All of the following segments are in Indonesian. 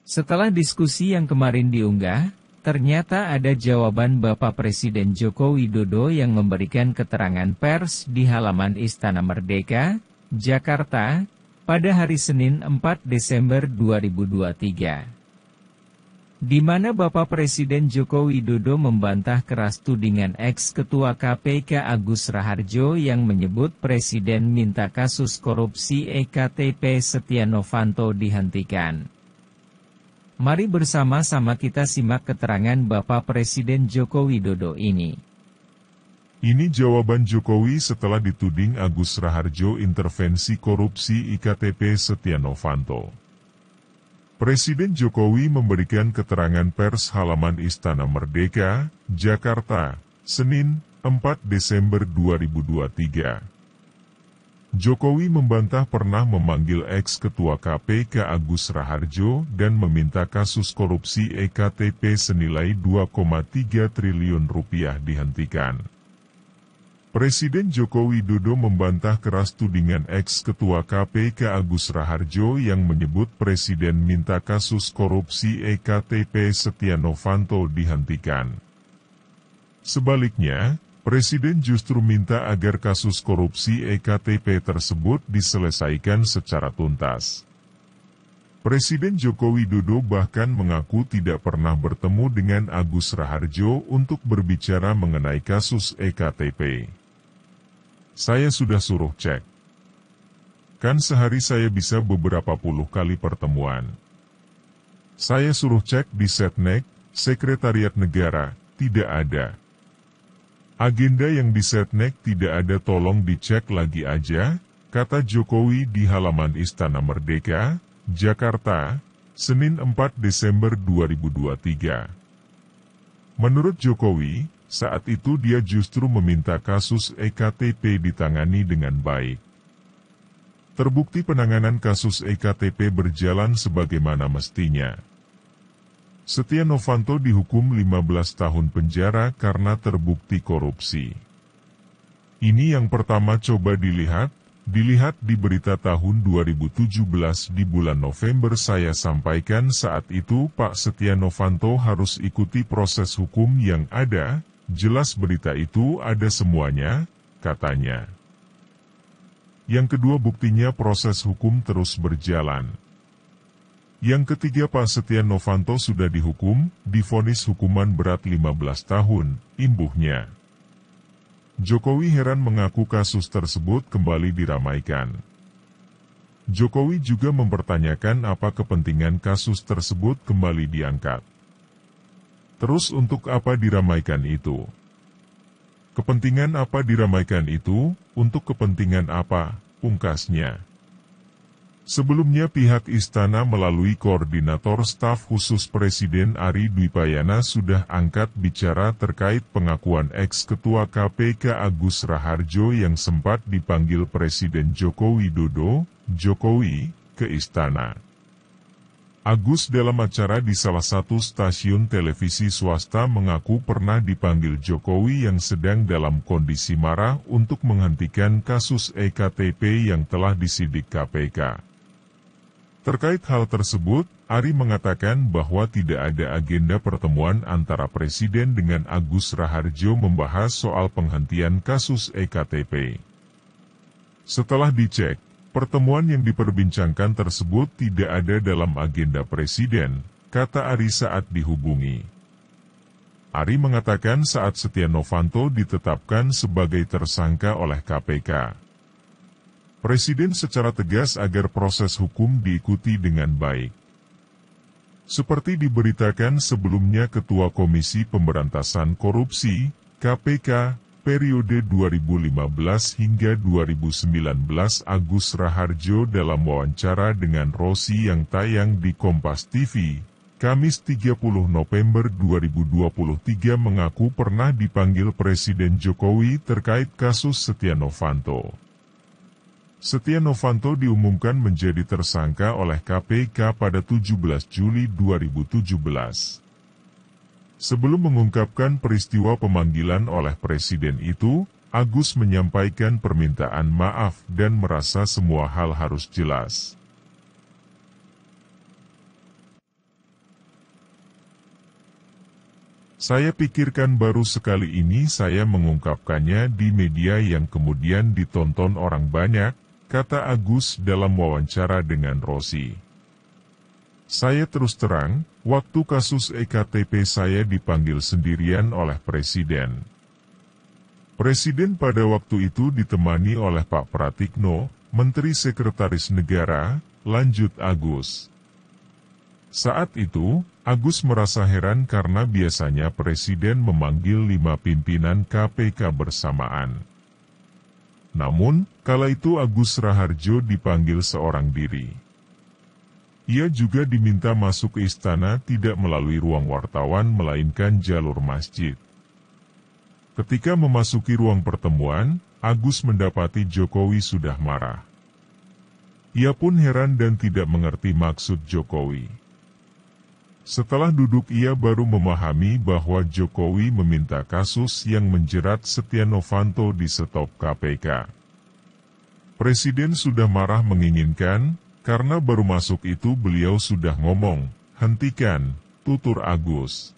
Setelah diskusi yang kemarin diunggah, ternyata ada jawaban Bapak Presiden Joko Widodo yang memberikan keterangan pers di halaman Istana Merdeka, Jakarta, pada hari Senin 4 Desember 2023 di mana Bapak Presiden Joko Widodo membantah keras tudingan ex-ketua KPK Agus Raharjo yang menyebut Presiden minta kasus korupsi EKTP Setia Novanto dihentikan. Mari bersama-sama kita simak keterangan Bapak Presiden Joko Widodo ini. Ini jawaban Jokowi setelah dituding Agus Raharjo intervensi korupsi IKTP Setia Novanto. Presiden Jokowi memberikan keterangan pers halaman Istana Merdeka, Jakarta, Senin, 4 Desember 2023. Jokowi membantah pernah memanggil ex-ketua KPK Agus Raharjo dan meminta kasus korupsi EKTP senilai 2,3 triliun rupiah dihentikan. Presiden Joko Widodo membantah keras tudingan ex-ketua KPK Agus Raharjo yang menyebut Presiden minta kasus korupsi EKTP Setia Novanto dihentikan. Sebaliknya, Presiden justru minta agar kasus korupsi EKTP tersebut diselesaikan secara tuntas. Presiden Joko Widodo bahkan mengaku tidak pernah bertemu dengan Agus Raharjo untuk berbicara mengenai kasus EKTP. Saya sudah suruh cek. Kan sehari saya bisa beberapa puluh kali pertemuan. Saya suruh cek di Setnek, Sekretariat Negara, tidak ada. Agenda yang disetnek tidak ada tolong dicek lagi aja, kata Jokowi di halaman Istana Merdeka, Jakarta, Senin 4 Desember 2023. Menurut Jokowi, saat itu dia justru meminta kasus EKTP ditangani dengan baik. Terbukti penanganan kasus EKTP berjalan sebagaimana mestinya. Setia Novanto dihukum 15 tahun penjara karena terbukti korupsi. Ini yang pertama coba dilihat, dilihat di berita tahun 2017 di bulan November saya sampaikan saat itu Pak Setia Novanto harus ikuti proses hukum yang ada, jelas berita itu ada semuanya, katanya. Yang kedua buktinya proses hukum terus berjalan. Yang ketiga Pak Setia Novanto sudah dihukum, difonis hukuman berat 15 tahun, imbuhnya. Jokowi heran mengaku kasus tersebut kembali diramaikan. Jokowi juga mempertanyakan apa kepentingan kasus tersebut kembali diangkat. Terus untuk apa diramaikan itu? Kepentingan apa diramaikan itu, untuk kepentingan apa, pungkasnya. Sebelumnya pihak istana melalui koordinator staf khusus Presiden Ari Dwipayana sudah angkat bicara terkait pengakuan ex-ketua KPK Agus Raharjo yang sempat dipanggil Presiden Joko Widodo, Jokowi, ke istana. Agus dalam acara di salah satu stasiun televisi swasta mengaku pernah dipanggil Jokowi yang sedang dalam kondisi marah untuk menghentikan kasus EKTP yang telah disidik KPK. Terkait hal tersebut, Ari mengatakan bahwa tidak ada agenda pertemuan antara Presiden dengan Agus Raharjo membahas soal penghentian kasus EKTP. Setelah dicek, pertemuan yang diperbincangkan tersebut tidak ada dalam agenda Presiden, kata Ari saat dihubungi. Ari mengatakan saat Setia Novanto ditetapkan sebagai tersangka oleh KPK, Presiden secara tegas agar proses hukum diikuti dengan baik. Seperti diberitakan sebelumnya Ketua Komisi Pemberantasan Korupsi, KPK, periode 2015 hingga 2019 Agus Raharjo dalam wawancara dengan Rosi yang tayang di Kompas TV, Kamis 30 November 2023 mengaku pernah dipanggil Presiden Jokowi terkait kasus Setia Novanto. Setia Novanto diumumkan menjadi tersangka oleh KPK pada 17 Juli 2017. Sebelum mengungkapkan peristiwa pemanggilan oleh presiden itu, Agus menyampaikan permintaan maaf dan merasa semua hal harus jelas. Saya pikirkan baru sekali ini saya mengungkapkannya di media yang kemudian ditonton orang banyak, kata Agus dalam wawancara dengan Rosi. Saya terus terang, waktu kasus EKTP saya dipanggil sendirian oleh Presiden. Presiden pada waktu itu ditemani oleh Pak Pratikno, Menteri Sekretaris Negara, lanjut Agus. Saat itu, Agus merasa heran karena biasanya Presiden memanggil lima pimpinan KPK bersamaan. Namun, kala itu Agus Raharjo dipanggil seorang diri. Ia juga diminta masuk ke istana tidak melalui ruang wartawan melainkan jalur masjid. Ketika memasuki ruang pertemuan, Agus mendapati Jokowi sudah marah. Ia pun heran dan tidak mengerti maksud Jokowi. Setelah duduk ia baru memahami bahwa Jokowi meminta kasus yang menjerat Setia Novanto di stop KPK. Presiden sudah marah menginginkan, karena baru masuk itu beliau sudah ngomong, hentikan, tutur Agus.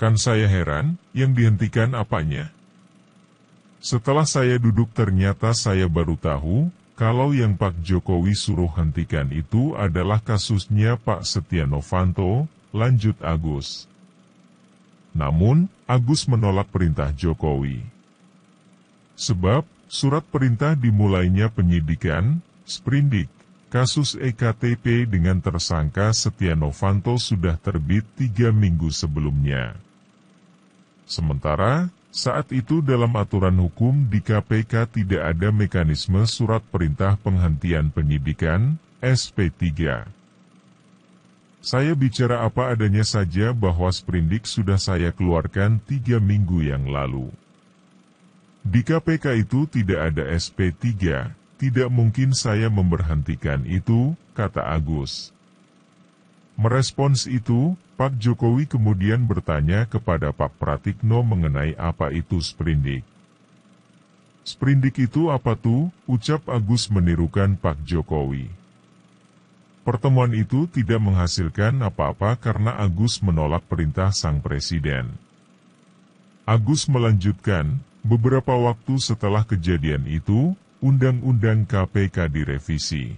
Kan saya heran, yang dihentikan apanya? Setelah saya duduk ternyata saya baru tahu, kalau yang Pak Jokowi suruh hentikan itu adalah kasusnya Pak Setia Novanto, lanjut Agus. Namun, Agus menolak perintah Jokowi. Sebab, surat perintah dimulainya penyidikan, Sprindik, kasus EKTP dengan tersangka Setia Novanto sudah terbit tiga minggu sebelumnya. Sementara, saat itu dalam aturan hukum di KPK tidak ada mekanisme surat perintah penghentian penyidikan, SP3. Saya bicara apa adanya saja bahwa sprindik sudah saya keluarkan tiga minggu yang lalu. Di KPK itu tidak ada SP3, tidak mungkin saya memberhentikan itu, kata Agus. Merespons itu, Pak Jokowi kemudian bertanya kepada Pak Pratikno mengenai apa itu sprindik. Sprindik itu apa tuh, ucap Agus menirukan Pak Jokowi. Pertemuan itu tidak menghasilkan apa-apa karena Agus menolak perintah sang presiden. Agus melanjutkan, beberapa waktu setelah kejadian itu, Undang-Undang KPK direvisi.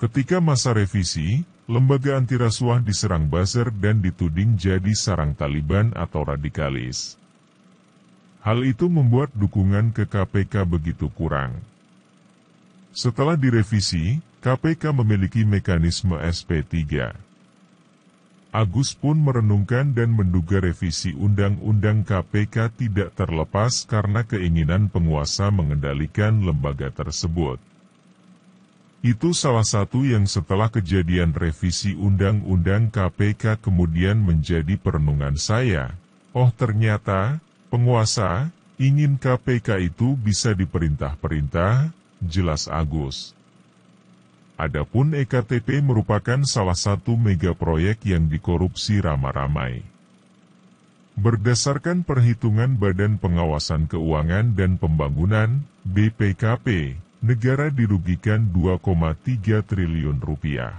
Ketika masa revisi, Lembaga anti rasuah diserang Baser dan dituding jadi sarang Taliban atau radikalis. Hal itu membuat dukungan ke KPK begitu kurang. Setelah direvisi, KPK memiliki mekanisme SP3. Agus pun merenungkan dan menduga revisi Undang-Undang KPK tidak terlepas karena keinginan penguasa mengendalikan lembaga tersebut. Itu salah satu yang setelah kejadian revisi Undang-Undang KPK kemudian menjadi perenungan saya. Oh ternyata, penguasa, ingin KPK itu bisa diperintah-perintah, jelas Agus. Adapun EKTP merupakan salah satu mega proyek yang dikorupsi ramai-ramai. Berdasarkan perhitungan Badan Pengawasan Keuangan dan Pembangunan, BPKP, negara dirugikan 2,3 triliun rupiah.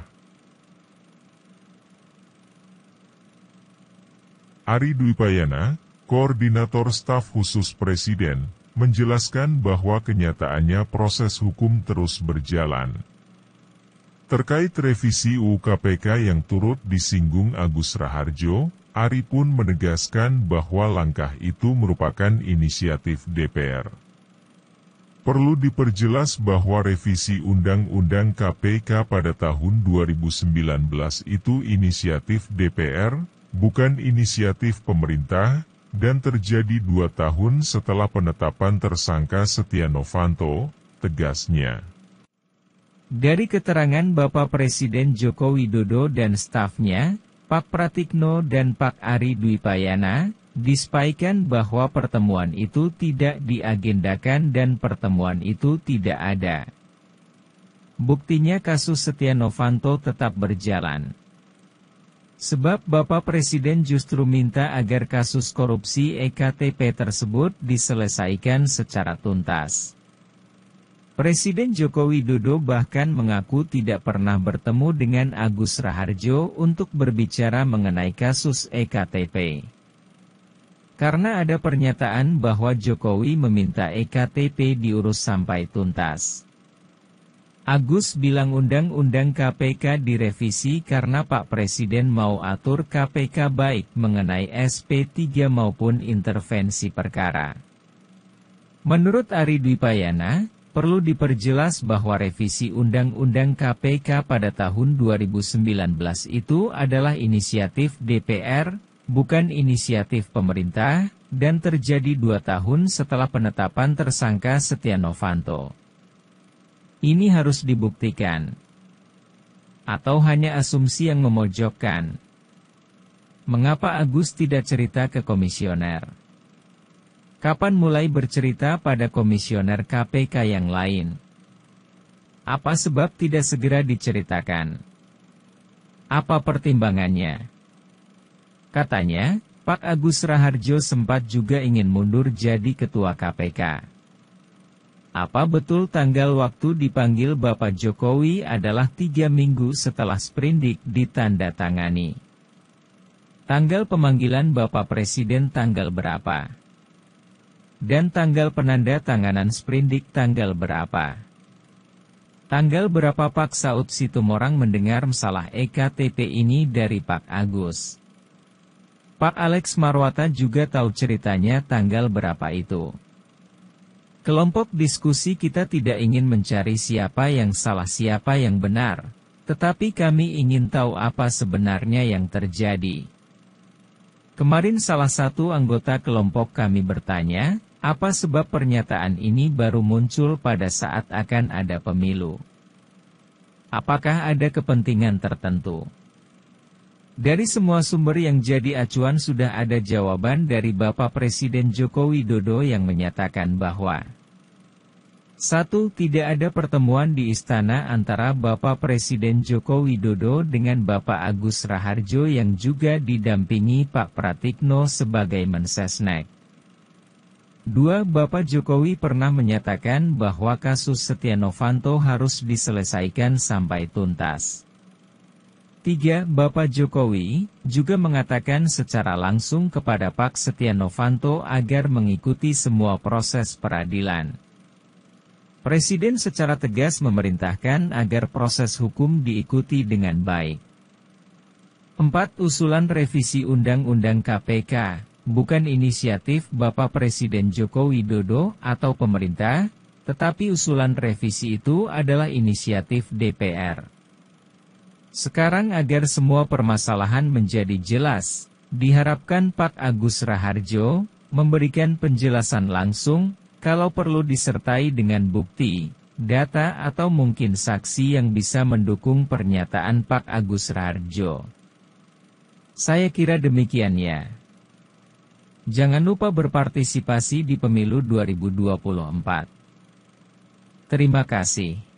Ari Dwi Payana, Koordinator Staf Khusus Presiden, menjelaskan bahwa kenyataannya proses hukum terus berjalan. Terkait revisi UKPK yang turut disinggung Agus Raharjo, Ari pun menegaskan bahwa langkah itu merupakan inisiatif DPR. Perlu diperjelas bahwa revisi Undang-Undang KPK pada tahun 2019 itu inisiatif DPR, bukan inisiatif pemerintah, dan terjadi dua tahun setelah penetapan tersangka Setia Novanto, tegasnya. Dari keterangan Bapak Presiden Joko Widodo dan stafnya, Pak Pratikno dan Pak Ari Dwi Payana, Disampaikan bahwa pertemuan itu tidak diagendakan dan pertemuan itu tidak ada. Buktinya kasus Setia Novanto tetap berjalan. Sebab Bapak Presiden justru minta agar kasus korupsi EKTP tersebut diselesaikan secara tuntas. Presiden Joko Widodo bahkan mengaku tidak pernah bertemu dengan Agus Raharjo untuk berbicara mengenai kasus EKTP. Karena ada pernyataan bahwa Jokowi meminta EKTP diurus sampai tuntas. Agus bilang undang-undang KPK direvisi karena Pak Presiden mau atur KPK baik mengenai SP3 maupun intervensi perkara. Menurut Ari Dwi Payana, perlu diperjelas bahwa revisi Undang-Undang KPK pada tahun 2019 itu adalah inisiatif DPR, bukan inisiatif pemerintah, dan terjadi dua tahun setelah penetapan tersangka Setia Novanto. Ini harus dibuktikan. Atau hanya asumsi yang memojokkan. Mengapa Agus tidak cerita ke komisioner? Kapan mulai bercerita pada komisioner KPK yang lain? Apa sebab tidak segera diceritakan? Apa pertimbangannya? Katanya, Pak Agus Raharjo sempat juga ingin mundur jadi ketua KPK. Apa betul tanggal waktu dipanggil Bapak Jokowi adalah tiga minggu setelah sprindik ditanda tangani? Tanggal pemanggilan Bapak Presiden tanggal berapa? Dan tanggal penanda tanganan sprindik tanggal berapa? Tanggal berapa Pak Saud Situmorang mendengar masalah EKTP ini dari Pak Agus? Pak Alex Marwata juga tahu ceritanya tanggal berapa itu. Kelompok diskusi kita tidak ingin mencari siapa yang salah siapa yang benar, tetapi kami ingin tahu apa sebenarnya yang terjadi. Kemarin salah satu anggota kelompok kami bertanya, apa sebab pernyataan ini baru muncul pada saat akan ada pemilu? Apakah ada kepentingan tertentu? Dari semua sumber yang jadi acuan sudah ada jawaban dari Bapak Presiden Joko Widodo yang menyatakan bahwa 1. Tidak ada pertemuan di istana antara Bapak Presiden Joko Widodo dengan Bapak Agus Raharjo yang juga didampingi Pak Pratikno sebagai mensesnek. 2. Bapak Jokowi pernah menyatakan bahwa kasus Setia Novanto harus diselesaikan sampai tuntas. 3. Bapak Jokowi juga mengatakan secara langsung kepada Pak Setia Novanto agar mengikuti semua proses peradilan. Presiden secara tegas memerintahkan agar proses hukum diikuti dengan baik. 4. Usulan revisi Undang-Undang KPK bukan inisiatif Bapak Presiden Joko Widodo atau pemerintah, tetapi usulan revisi itu adalah inisiatif DPR. Sekarang agar semua permasalahan menjadi jelas, diharapkan Pak Agus Raharjo, memberikan penjelasan langsung, kalau perlu disertai dengan bukti, data atau mungkin saksi yang bisa mendukung pernyataan Pak Agus Raharjo. Saya kira demikian ya. Jangan lupa berpartisipasi di pemilu 2024. Terima kasih.